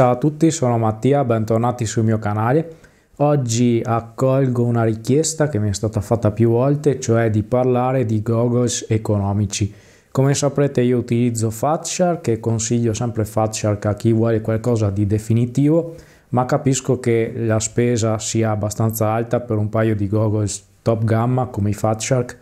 Ciao a tutti, sono Mattia, bentornati sul mio canale. Oggi accolgo una richiesta che mi è stata fatta più volte, cioè di parlare di goggles economici. Come saprete io utilizzo Fatshark e consiglio sempre Fatshark a chi vuole qualcosa di definitivo, ma capisco che la spesa sia abbastanza alta per un paio di goggles top gamma come i Fatshark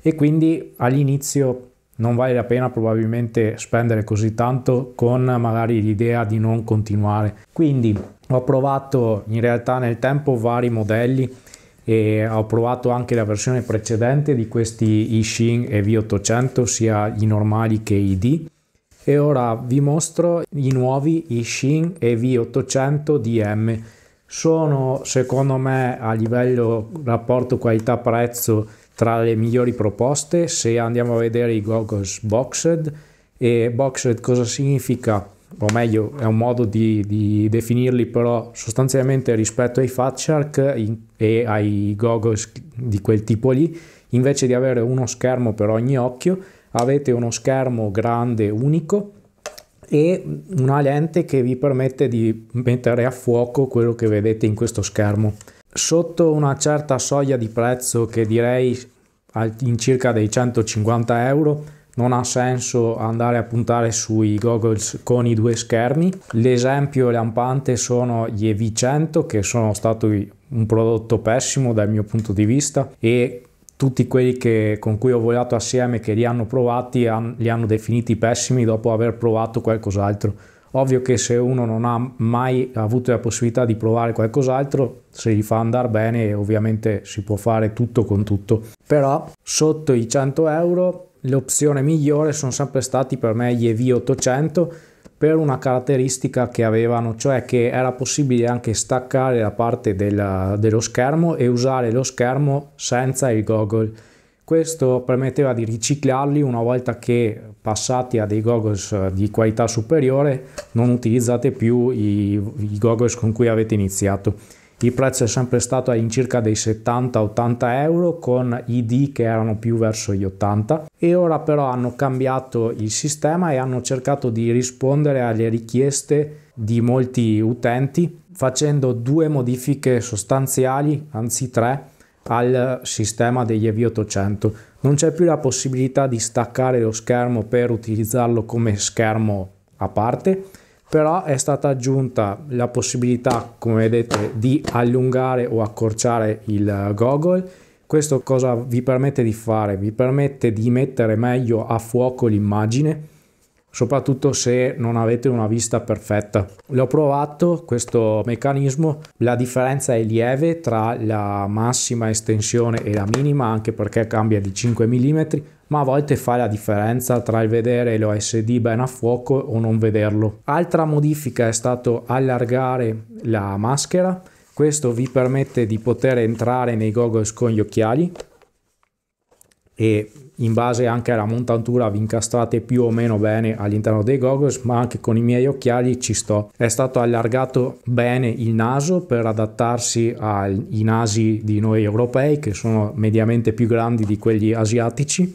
e quindi all'inizio non vale la pena probabilmente spendere così tanto con magari l'idea di non continuare. Quindi ho provato in realtà nel tempo vari modelli e ho provato anche la versione precedente di questi Ishin e V800 sia i normali che i D e ora vi mostro i nuovi Ishin e V800 DM sono secondo me a livello rapporto qualità prezzo tra le migliori proposte. Se andiamo a vedere i goggles boxed, e boxed cosa significa? O meglio, è un modo di, di definirli, però sostanzialmente rispetto ai Fatshark e ai goggles di quel tipo lì, invece di avere uno schermo per ogni occhio, avete uno schermo grande unico e una lente che vi permette di mettere a fuoco quello che vedete in questo schermo. Sotto una certa soglia di prezzo che direi in circa dei 150 euro non ha senso andare a puntare sui goggles con i due schermi. L'esempio lampante sono gli EV100 che sono stati un prodotto pessimo dal mio punto di vista e tutti quelli che, con cui ho volato assieme che li hanno provati li hanno definiti pessimi dopo aver provato qualcos'altro Ovvio che se uno non ha mai avuto la possibilità di provare qualcos'altro, se gli fa andare bene ovviamente si può fare tutto con tutto. Però sotto i 100 euro l'opzione migliore sono sempre stati per me gli EV 800 per una caratteristica che avevano, cioè che era possibile anche staccare la parte della, dello schermo e usare lo schermo senza il goggle questo permetteva di riciclarli una volta che passati a dei goggles eh, di qualità superiore non utilizzate più i, i goggles con cui avete iniziato. Il prezzo è sempre stato all'incirca dei 70-80 euro con i D che erano più verso gli 80 e ora però hanno cambiato il sistema e hanno cercato di rispondere alle richieste di molti utenti facendo due modifiche sostanziali, anzi tre, al sistema degli EV800. Non c'è più la possibilità di staccare lo schermo per utilizzarlo come schermo a parte, però è stata aggiunta la possibilità, come vedete, di allungare o accorciare il goggle. Questo cosa vi permette di fare? Vi permette di mettere meglio a fuoco l'immagine soprattutto se non avete una vista perfetta. L'ho provato questo meccanismo, la differenza è lieve tra la massima estensione e la minima, anche perché cambia di 5 mm, ma a volte fa la differenza tra il vedere l'OSD ben a fuoco o non vederlo. Altra modifica è stato allargare la maschera, questo vi permette di poter entrare nei goggles con gli occhiali, e in base anche alla montatura vi incastrate più o meno bene all'interno dei goggles ma anche con i miei occhiali ci sto è stato allargato bene il naso per adattarsi ai nasi di noi europei che sono mediamente più grandi di quelli asiatici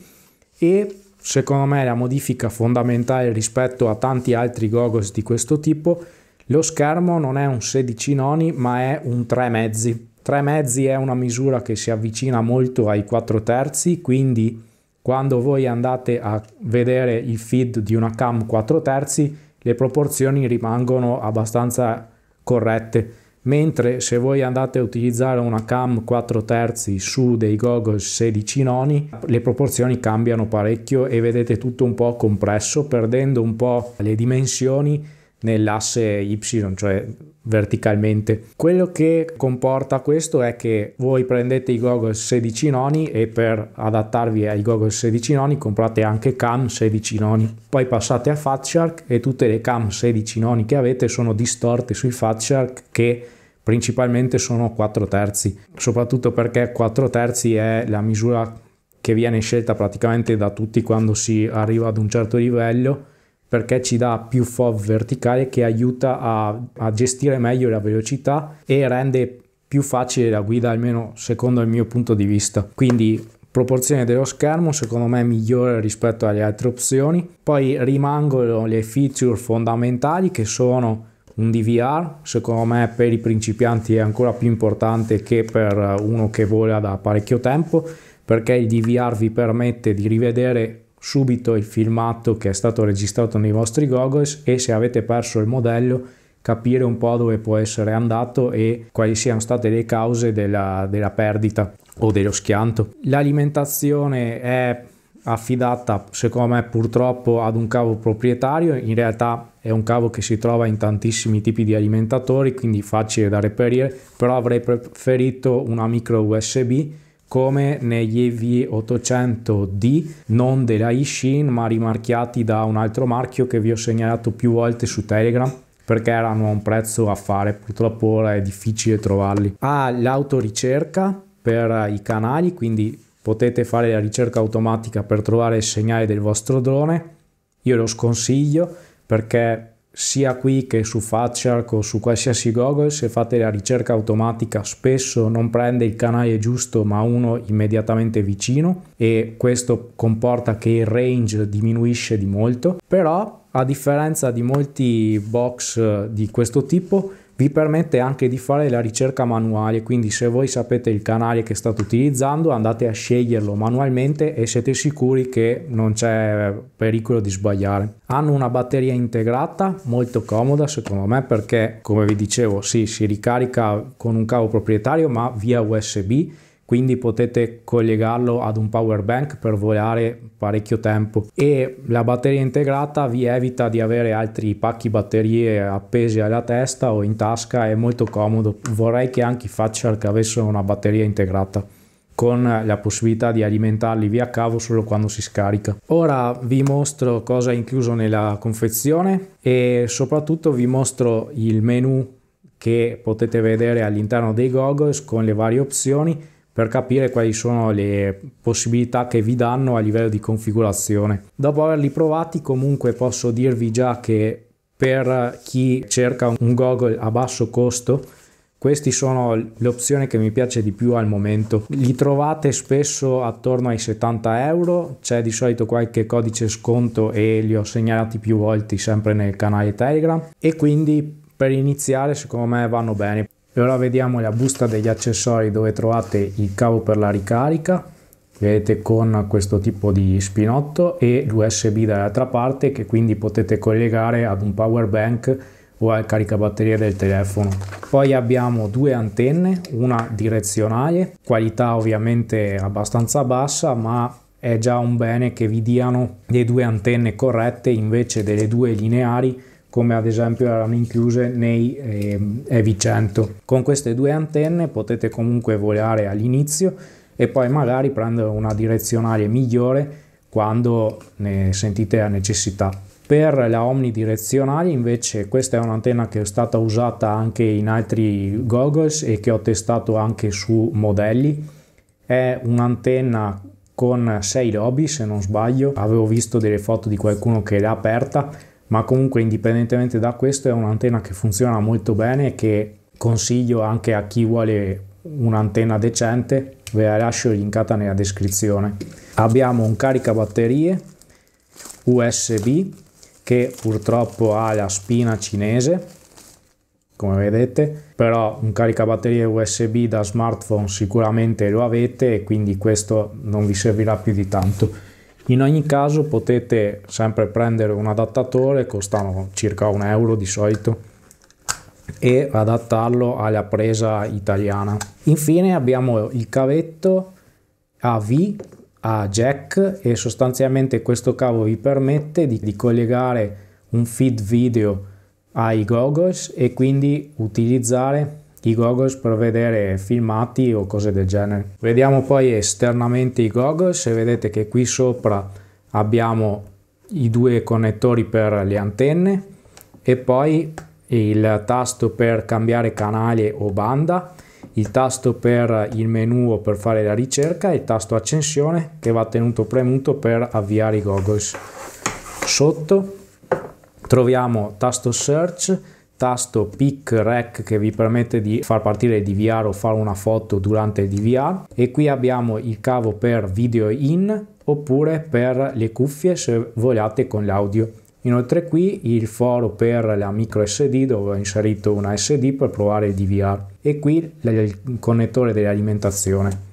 e secondo me la modifica fondamentale rispetto a tanti altri goggles di questo tipo lo schermo non è un 16 noni ma è un 3 mezzi 3 mezzi è una misura che si avvicina molto ai 4 terzi, quindi quando voi andate a vedere il feed di una cam 4 terzi, le proporzioni rimangono abbastanza corrette. Mentre se voi andate a utilizzare una cam 4 terzi su dei goggles 16 noni, le proporzioni cambiano parecchio e vedete tutto un po' compresso, perdendo un po' le dimensioni nell'asse Y, cioè verticalmente. Quello che comporta questo è che voi prendete i goggle 16 noni e per adattarvi ai goggle 16 noni comprate anche cam 16 noni. Poi passate a Fatshark e tutte le cam 16 noni che avete sono distorte sui Fatshark che principalmente sono 4 terzi, soprattutto perché 4 terzi è la misura che viene scelta praticamente da tutti quando si arriva ad un certo livello perché ci dà più FOV verticale che aiuta a, a gestire meglio la velocità e rende più facile la guida almeno secondo il mio punto di vista quindi proporzione dello schermo secondo me migliore rispetto alle altre opzioni poi rimangono le feature fondamentali che sono un DVR secondo me per i principianti è ancora più importante che per uno che vola da parecchio tempo perché il DVR vi permette di rivedere subito il filmato che è stato registrato nei vostri goggles e se avete perso il modello capire un po' dove può essere andato e quali siano state le cause della, della perdita o dello schianto. L'alimentazione è affidata secondo me purtroppo ad un cavo proprietario, in realtà è un cavo che si trova in tantissimi tipi di alimentatori quindi facile da reperire, però avrei preferito una micro USB come negli EV800D non della Ishin ma rimarchiati da un altro marchio che vi ho segnalato più volte su Telegram perché erano a un prezzo a fare, purtroppo ora è difficile trovarli. Ha ah, l'autoricerca per i canali, quindi potete fare la ricerca automatica per trovare il segnale del vostro drone. Io lo sconsiglio perché sia qui che su FatShark o su qualsiasi Google, se fate la ricerca automatica spesso non prende il canale giusto ma uno immediatamente vicino e questo comporta che il range diminuisce di molto, però a differenza di molti box eh, di questo tipo vi permette anche di fare la ricerca manuale, quindi se voi sapete il canale che state utilizzando andate a sceglierlo manualmente e siete sicuri che non c'è pericolo di sbagliare. Hanno una batteria integrata molto comoda secondo me perché come vi dicevo sì si ricarica con un cavo proprietario ma via USB quindi potete collegarlo ad un power bank per volare parecchio tempo e la batteria integrata vi evita di avere altri pacchi batterie appesi alla testa o in tasca è molto comodo vorrei che anche i Facial avessero una batteria integrata con la possibilità di alimentarli via cavo solo quando si scarica. Ora vi mostro cosa è incluso nella confezione e soprattutto vi mostro il menu che potete vedere all'interno dei goggles con le varie opzioni per capire quali sono le possibilità che vi danno a livello di configurazione. Dopo averli provati comunque posso dirvi già che per chi cerca un goggle a basso costo queste sono le opzioni che mi piace di più al momento. Li trovate spesso attorno ai 70 euro, c'è di solito qualche codice sconto e li ho segnalati più volte sempre nel canale Telegram e quindi per iniziare secondo me vanno bene e ora vediamo la busta degli accessori dove trovate il cavo per la ricarica vedete con questo tipo di spinotto e l'usb dall'altra parte che quindi potete collegare ad un power bank o al caricabatterie del telefono poi abbiamo due antenne una direzionale qualità ovviamente abbastanza bassa ma è già un bene che vi diano le due antenne corrette invece delle due lineari come ad esempio erano incluse nei eh, EV100. Con queste due antenne potete comunque volare all'inizio e poi magari prendere una direzionale migliore quando ne sentite la necessità. Per la omnidirezionale invece questa è un'antenna che è stata usata anche in altri goggles e che ho testato anche su modelli. È un'antenna con 6 lobi se non sbaglio, avevo visto delle foto di qualcuno che l'ha aperta ma comunque indipendentemente da questo è un'antenna che funziona molto bene e che consiglio anche a chi vuole un'antenna decente ve la lascio linkata nella descrizione abbiamo un caricabatterie usb che purtroppo ha la spina cinese come vedete però un caricabatterie usb da smartphone sicuramente lo avete e quindi questo non vi servirà più di tanto in ogni caso potete sempre prendere un adattatore, costano circa un euro di solito e adattarlo alla presa italiana. Infine abbiamo il cavetto a V a jack e sostanzialmente questo cavo vi permette di, di collegare un feed video ai goggles e quindi utilizzare i goggles per vedere filmati o cose del genere. Vediamo poi esternamente i goggles e vedete che qui sopra abbiamo i due connettori per le antenne e poi il tasto per cambiare canale o banda, il tasto per il menu o per fare la ricerca e il tasto accensione che va tenuto premuto per avviare i goggles. Sotto troviamo tasto search tasto pick rec che vi permette di far partire il DVR o fare una foto durante il DVR e qui abbiamo il cavo per video in oppure per le cuffie se volete con l'audio Inoltre qui il foro per la micro SD dove ho inserito una SD per provare il DVR e qui il connettore dell'alimentazione.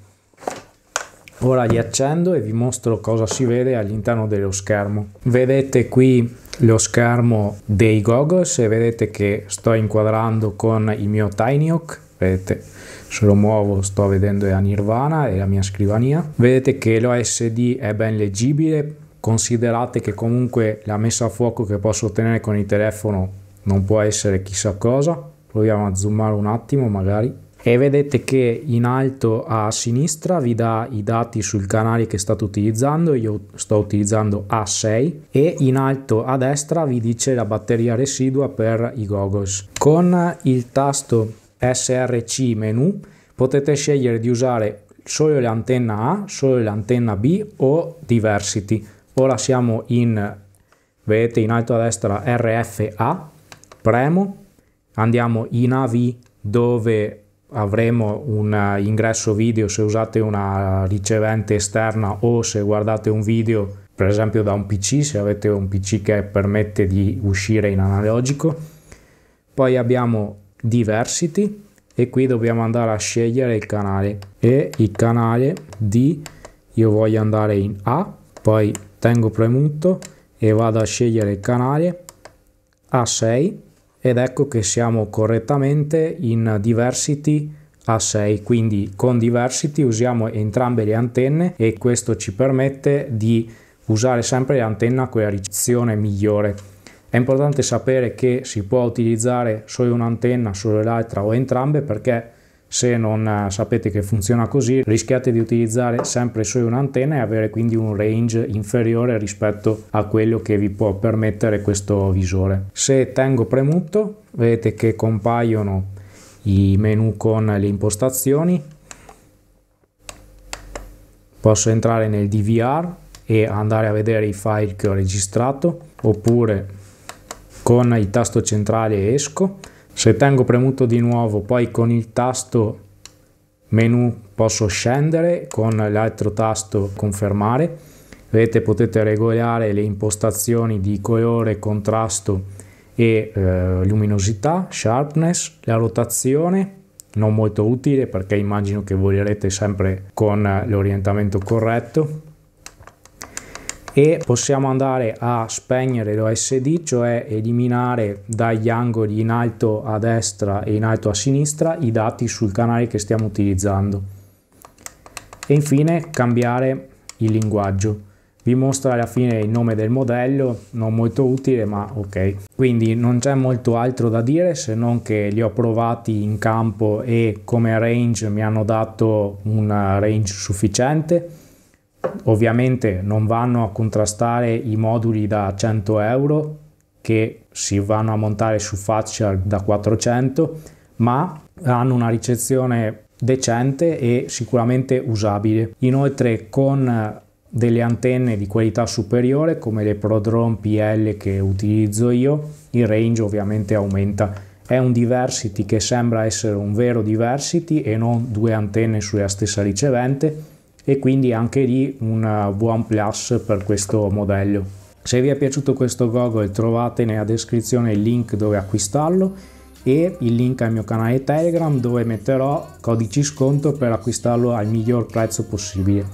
Ora li accendo e vi mostro cosa si vede all'interno dello schermo. Vedete qui lo schermo dei goggles e vedete che sto inquadrando con il mio TinyHawk vedete se lo muovo sto vedendo la Nirvana e la mia scrivania vedete che l'OSD è ben leggibile considerate che comunque la messa a fuoco che posso ottenere con il telefono non può essere chissà cosa proviamo a zoomare un attimo magari e vedete che in alto a sinistra vi dà i dati sul canale che state utilizzando io sto utilizzando A6 e in alto a destra vi dice la batteria residua per i goggles con il tasto SRC menu potete scegliere di usare solo l'antenna A, solo l'antenna B o diversity ora siamo in vedete in alto a destra RFA premo andiamo in AV dove avremo un ingresso video se usate una ricevente esterna o se guardate un video per esempio da un PC se avete un PC che permette di uscire in analogico. Poi abbiamo diversity e qui dobbiamo andare a scegliere il canale e il canale di io voglio andare in A, poi tengo premuto e vado a scegliere il canale A6 ed ecco che siamo correttamente in diversity a 6 quindi con diversity usiamo entrambe le antenne e questo ci permette di usare sempre l'antenna con la ricezione migliore è importante sapere che si può utilizzare solo un'antenna solo l'altra o entrambe perché se non eh, sapete che funziona così, rischiate di utilizzare sempre solo un'antenna e avere quindi un range inferiore rispetto a quello che vi può permettere questo visore. Se tengo premuto, vedete che compaiono i menu con le impostazioni. Posso entrare nel DVR e andare a vedere i file che ho registrato oppure con il tasto centrale esco se tengo premuto di nuovo, poi con il tasto menu posso scendere, con l'altro tasto confermare. Vedete potete regolare le impostazioni di colore, contrasto e eh, luminosità, sharpness, la rotazione, non molto utile perché immagino che volerete sempre con l'orientamento corretto e possiamo andare a spegnere l'OSD, cioè eliminare dagli angoli in alto a destra e in alto a sinistra i dati sul canale che stiamo utilizzando. E infine cambiare il linguaggio. Vi mostro alla fine il nome del modello, non molto utile ma ok. Quindi non c'è molto altro da dire se non che li ho provati in campo e come range mi hanno dato un range sufficiente Ovviamente non vanno a contrastare i moduli da 100 euro che si vanno a montare su Facial da 400, ma hanno una ricezione decente e sicuramente usabile. Inoltre con delle antenne di qualità superiore come le Prodrone PL che utilizzo io, il range ovviamente aumenta. È un diversity che sembra essere un vero diversity e non due antenne sulla stessa ricevente e quindi anche lì un eh, buon plus per questo modello. Se vi è piaciuto questo goggle trovate nella descrizione il link dove acquistarlo e il link al mio canale Telegram dove metterò codici sconto per acquistarlo al miglior prezzo possibile.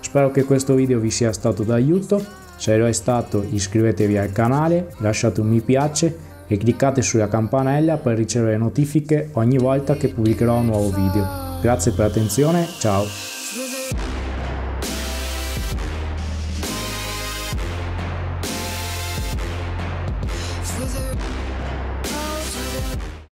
Spero che questo video vi sia stato d'aiuto, se lo è stato iscrivetevi al canale, lasciate un mi piace e cliccate sulla campanella per ricevere notifiche ogni volta che pubblicherò un nuovo video. Grazie per l'attenzione, ciao!